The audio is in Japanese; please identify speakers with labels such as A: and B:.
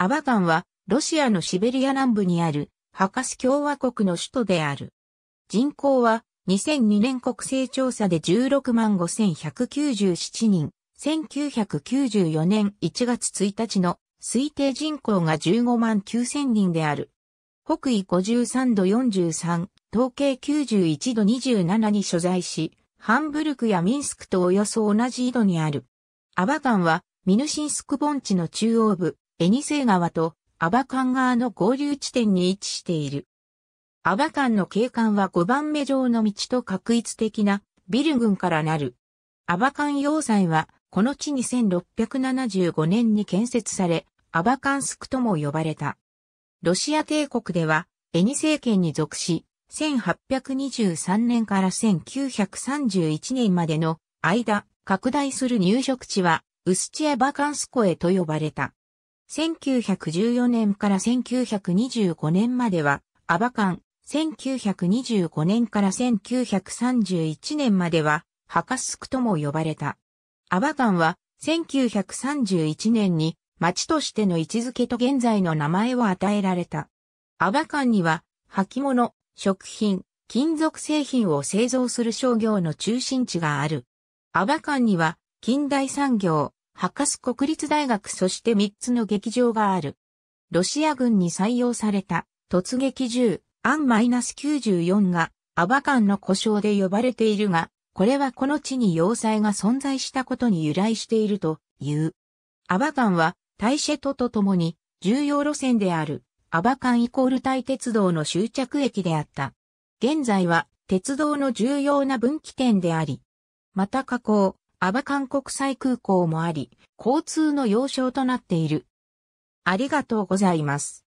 A: アバガンは、ロシアのシベリア南部にある、ハカス共和国の首都である。人口は、2002年国勢調査で16万5197人、1994年1月1日の推定人口が15万9000人である。北緯53度43、統計91度27に所在し、ハンブルクやミンスクとおよそ同じ緯度にある。アバガンは、ミヌシンスク盆地の中央部、エニセイ川とアバカン川の合流地点に位置している。アバカンの景観は5番目上の道と画一的なビル群からなる。アバカン要塞は、この地に1675年に建設され、アバカンスクとも呼ばれた。ロシア帝国では、エニ政権に属し、1823年から1931年までの間、拡大する入植地は、ウスチエバカンスコへと呼ばれた。1914年から1925年までは、アバカン。1925年から1931年までは、ハカスクとも呼ばれた。アバカンは、1931年に、町としての位置づけと現在の名前を与えられた。アバカンには、履物、食品、金属製品を製造する商業の中心地がある。アバカンには、近代産業、博士国立大学そして3つの劇場がある。ロシア軍に採用された突撃銃アン -94 がアバカンの故障で呼ばれているが、これはこの地に要塞が存在したことに由来しているという。アバカンはタイシェトと共に重要路線であるアバカンイコールタイ鉄道の終着駅であった。現在は鉄道の重要な分岐点であり、また加工、アバカン国際空港もあり、交通の要衝となっている。ありがとうございます。